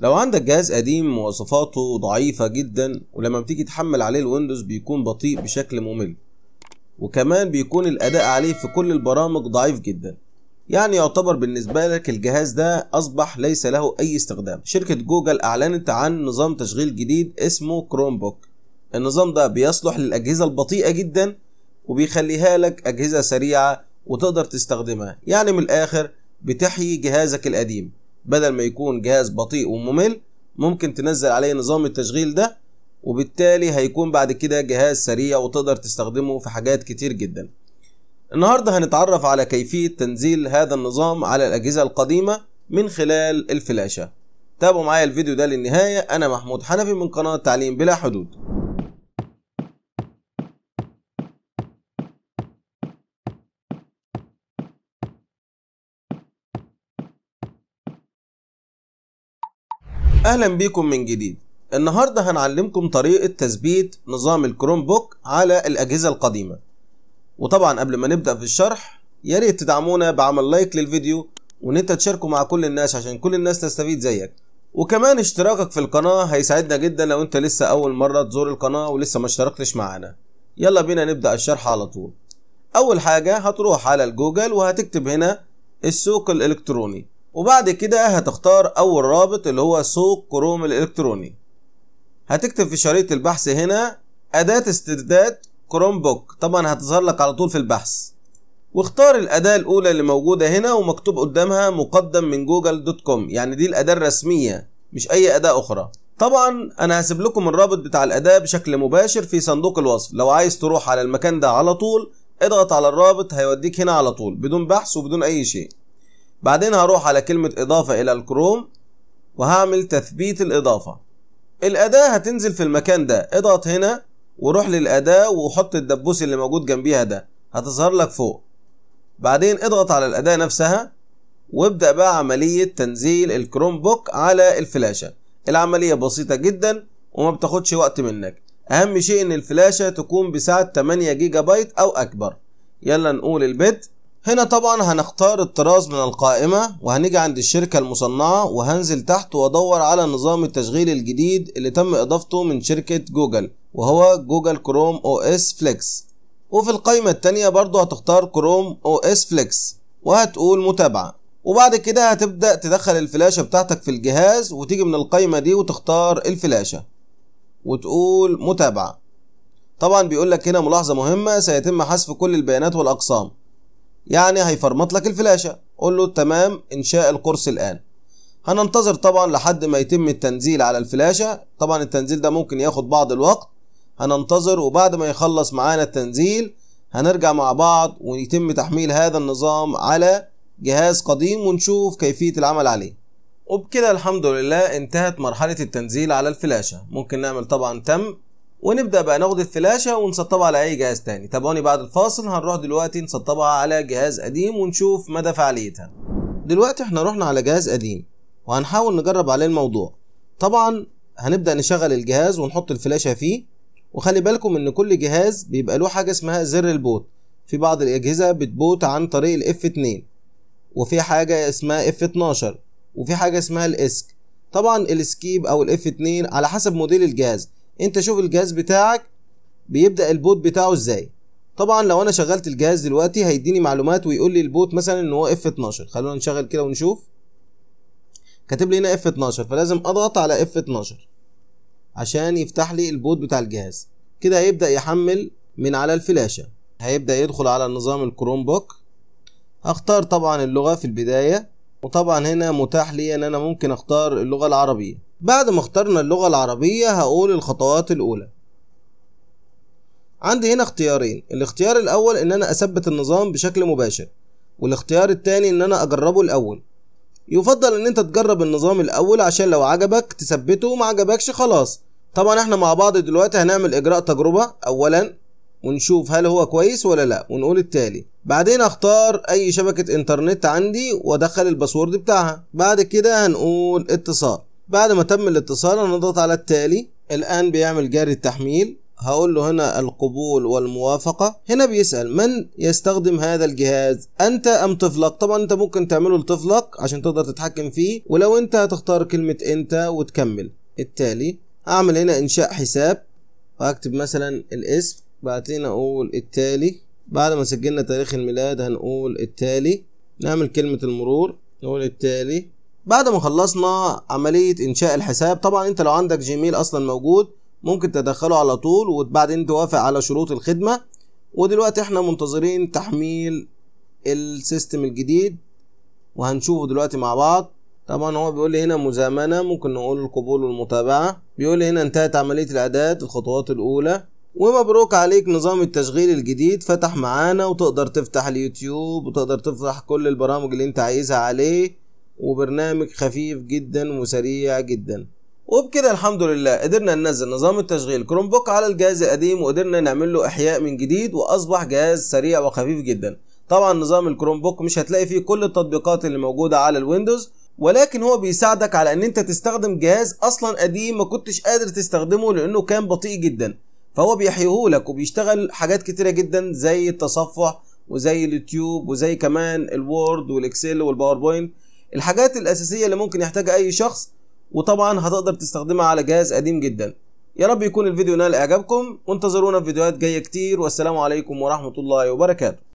لو عندك جهاز قديم مواصفاته ضعيفة جدا ولما بتيجي تحمل عليه الويندوز بيكون بطيء بشكل ممل وكمان بيكون الأداء عليه في كل البرامج ضعيف جدا يعني يعتبر بالنسبة لك الجهاز ده أصبح ليس له أي استخدام شركة جوجل أعلنت عن نظام تشغيل جديد اسمه كروم بوك النظام ده بيصلح للأجهزة البطيئة جدا وبيخليها لك أجهزة سريعة وتقدر تستخدمها يعني من الآخر بتحيي جهازك القديم بدل ما يكون جهاز بطيء وممل ممكن تنزل عليه نظام التشغيل ده وبالتالي هيكون بعد كده جهاز سريع وتقدر تستخدمه في حاجات كتير جدا النهاردة هنتعرف على كيفية تنزيل هذا النظام على الأجهزة القديمة من خلال الفلاشة تابعوا معايا الفيديو ده للنهاية أنا محمود حنفي من قناة تعليم بلا حدود اهلا بيكم من جديد النهارده هنعلمكم طريقه تثبيت نظام الكروم بوك على الاجهزه القديمه وطبعا قبل ما نبدا في الشرح يا ريت تدعمونا بعمل لايك للفيديو وان انت تشاركه مع كل الناس عشان كل الناس تستفيد زيك وكمان اشتراكك في القناه هيساعدنا جدا لو انت لسه اول مره تزور القناه ولسه ما اشتركتش معانا يلا بينا نبدا الشرح على طول اول حاجه هتروح على الجوجل وهتكتب هنا السوق الالكتروني وبعد كده هتختار اول رابط اللي هو سوق كروم الالكتروني هتكتب في شريط البحث هنا اداة استرداد كروم بوك طبعا هتظهر لك على طول في البحث واختار الأداة الأولى اللي موجودة هنا ومكتوب قدامها مقدم من جوجل دوت كوم يعني دي الأداة الرسمية مش أي أداة أخرى طبعا أنا هسيب لكم الرابط بتاع الأداة بشكل مباشر في صندوق الوصف لو عايز تروح على المكان ده على طول اضغط على الرابط هيوديك هنا على طول بدون بحث وبدون أي شيء بعدين هروح على كلمة إضافة إلى الكروم وهعمل تثبيت الإضافة الأداة هتنزل في المكان ده اضغط هنا وروح للأداة وحط الدبوس اللي موجود جنبيها ده هتظهر لك فوق بعدين اضغط على الأداة نفسها وابدأ بقى عملية تنزيل الكروم بوك على الفلاشة العملية بسيطة جدا وما بتاخدش وقت منك أهم شيء إن الفلاشة تكون بسعة 8 جيجا بايت أو أكبر يلا نقول البدء هنا طبعا هنختار الطراز من القائمة وهنيجي عند الشركة المصنعة وهنزل تحت وادور على نظام التشغيل الجديد اللي تم اضافته من شركة جوجل وهو جوجل كروم او اس فليكس وفي القائمة التانية برضو هتختار كروم او اس فليكس وهتقول متابعة وبعد كده هتبدأ تدخل الفلاشة بتاعتك في الجهاز وتيجي من القائمة دي وتختار الفلاشة وتقول متابعة طبعا بيقول لك هنا ملاحظة مهمة سيتم حذف كل البيانات والأقسام يعني هيفرمط لك الفلاشة قول له تمام انشاء القرص الان هننتظر طبعا لحد ما يتم التنزيل على الفلاشة طبعا التنزيل ده ممكن ياخد بعض الوقت هننتظر وبعد ما يخلص معانا التنزيل هنرجع مع بعض ويتم تحميل هذا النظام على جهاز قديم ونشوف كيفية العمل عليه وبكده الحمد لله انتهت مرحلة التنزيل على الفلاشة ممكن نعمل طبعا تم ونبدا بقى ناخد الفلاشه ونسطبها على اي جهاز تاني تابعوني بعد الفاصل هنروح دلوقتي نسطبها على جهاز قديم ونشوف مدى فعاليتها دلوقتي احنا رحنا على جهاز قديم وهنحاول نجرب عليه الموضوع طبعا هنبدا نشغل الجهاز ونحط الفلاشه فيه وخلي بالكم ان كل جهاز بيبقى له حاجه اسمها زر البوت في بعض الاجهزه بتبوت عن طريق الاف 2 وفي حاجه اسمها اف 12 وفي حاجه اسمها الاسك طبعا الاسكيب او الاف 2 على حسب موديل الجهاز انت شوف الجهاز بتاعك بيبدا البوت بتاعه ازاي طبعا لو انا شغلت الجهاز دلوقتي هيديني معلومات ويقول لي البوت مثلا ان هو اف 12 خلونا نشغل كده ونشوف كاتب لي هنا اف 12 فلازم اضغط على اف 12 عشان يفتح لي البوت بتاع الجهاز كده هيبدا يحمل من على الفلاشه هيبدا يدخل على نظام الكروم بوك هختار طبعا اللغه في البدايه وطبعا هنا متاح لي ان انا ممكن اختار اللغه العربيه بعد ما اخترنا اللغة العربية هقول الخطوات الأولى عندي هنا اختيارين الاختيار الأول إن أنا أثبت النظام بشكل مباشر والاختيار التاني إن أنا أجربه الأول يفضل إن أنت تجرب النظام الأول عشان لو عجبك تثبته وما عجبكش خلاص طبعا احنا مع بعض دلوقتي هنعمل إجراء تجربة أولا ونشوف هل هو كويس ولا لا ونقول التالي بعدين اختار اي شبكة انترنت عندي وادخل الباسورد بتاعها بعد كده هنقول اتصال بعد ما تم الاتصال انا اضغط على التالي الان بيعمل جاري التحميل هقول له هنا القبول والموافقة هنا بيسأل من يستخدم هذا الجهاز أنت أم طفلك طبعا أنت ممكن تعمله لطفلك عشان تقدر تتحكم فيه ولو أنت هتختار كلمة أنت وتكمل التالي أعمل هنا إنشاء حساب وأكتب مثلا الاسم بعدين أقول التالي بعد ما سجلنا تاريخ الميلاد هنقول التالي نعمل كلمة المرور نقول التالي بعد ما خلصنا عملية انشاء الحساب طبعا انت لو عندك جيميل اصلا موجود ممكن تدخله على طول وبعدين توافق على شروط الخدمة ودلوقتي احنا منتظرين تحميل السيستم الجديد وهنشوفه دلوقتي مع بعض طبعا هو بيقول لي هنا مزامنة ممكن نقول القبول والمتابعة بيقول لي هنا انتهت عملية الإعداد الخطوات الأولى ومبروك عليك نظام التشغيل الجديد فتح معانا وتقدر تفتح اليوتيوب وتقدر تفتح كل البرامج اللي انت عايزها عليه وبرنامج خفيف جدا وسريع جدا وبكده الحمد لله قدرنا ننزل نظام التشغيل كروم بوك على الجهاز القديم وقدرنا نعمل له احياء من جديد واصبح جهاز سريع وخفيف جدا طبعا نظام الكروم بوك مش هتلاقي فيه كل التطبيقات اللي موجوده على الويندوز ولكن هو بيساعدك على ان انت تستخدم جهاز اصلا قديم ما كنتش قادر تستخدمه لانه كان بطيء جدا فهو بيحيهولك وبيشتغل حاجات كتيره جدا زي التصفح وزي اليوتيوب وزي كمان الوورد والاكسل والباوربوينت الحاجات الأساسية اللي ممكن يحتاجها أي شخص وطبعا هتقدر تستخدمها على جهاز قديم جدا يا رب يكون الفيديو نال إعجابكم وانتظرونا في فيديوهات جاية كتير والسلام عليكم ورحمة الله وبركاته